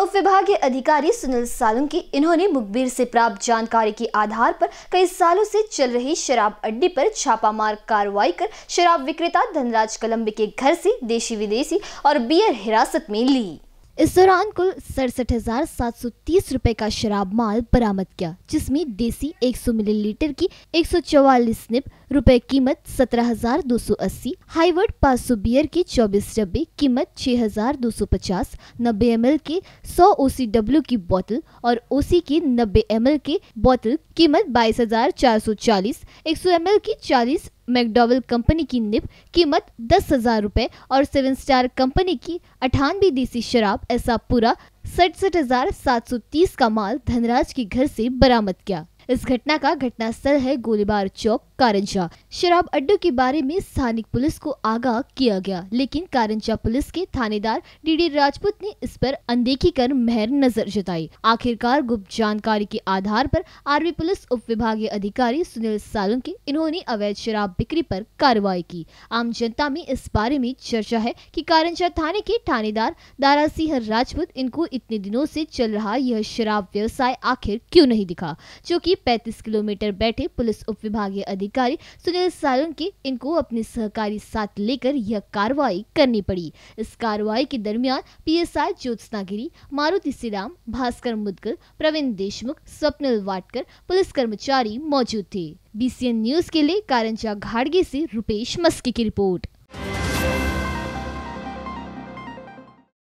उप विभागीय अधिकारी सुनील सालुंकी इन्होंने मुखबिर से प्राप्त जानकारी के आधार पर कई सालों से चल रही शराब अड्डी पर छापामार कार्रवाई कर शराब विक्रेता धनराज कलम्बे के घर से देशी विदेशी और बियर हिरासत में ली इस दौरान कुल सड़सठ हजार सात सौ तीस रूपए का शराब माल बरामद किया जिसमें देसी 100 मिलीलीटर की 144 निप रुपए कीमत 17,280, हाईवर्ड 500 बियर के 24 डब्बे कीमत 6,250, 90 एमएल के 100 ओसीडब्ल्यू की बोतल और ओसी के 90 एमएल के बोतल कीमत 22,440, 100 एमएल की 40 मैकडोवल कंपनी की निप कीमत दस हजार रूपए और सेवन स्टार कंपनी की अठानवे देसी शराब ऐसा पूरा सड़सठ हजार सात सौ तीस का माल धनराज के घर से बरामद किया इस घटना का घटनास्थल है गोलीबार चौक कारंजा शराब अड्डों के बारे में स्थानीय पुलिस को आगाह किया गया लेकिन कारंजा पुलिस के थानेदार डीडी राजपूत ने इस पर अनदेखी कर मेहर नजर जताई आखिरकार गुप्त जानकारी के आधार पर आर्मी पुलिस उप विभागीय अधिकारी सुनील के इन्होंने अवैध शराब बिक्री पर कार्रवाई की आम जनता में इस बारे में चर्चा है की कारंजा थाने के थानेदार दारा सिंह राजपूत इनको इतने दिनों ऐसी चल रहा यह शराब व्यवसाय आखिर क्यूँ नहीं दिखा जो की पैतीस किलोमीटर बैठे पुलिस उप विभागीय अधिकारी सुनील सालुंकी इनको अपने सहकारी साथ लेकर यह कार्रवाई करनी पड़ी इस कार्रवाई के दरमियान पीएसआई ज्योत्सनागिरी मारुति सिराम भास्कर मुदगल प्रवीण देशमुख स्वप्निल वाटकर पुलिस कर्मचारी मौजूद थे बीसीएन न्यूज के लिए कारंजा घाड़गे से रूपेश मस्की की रिपोर्ट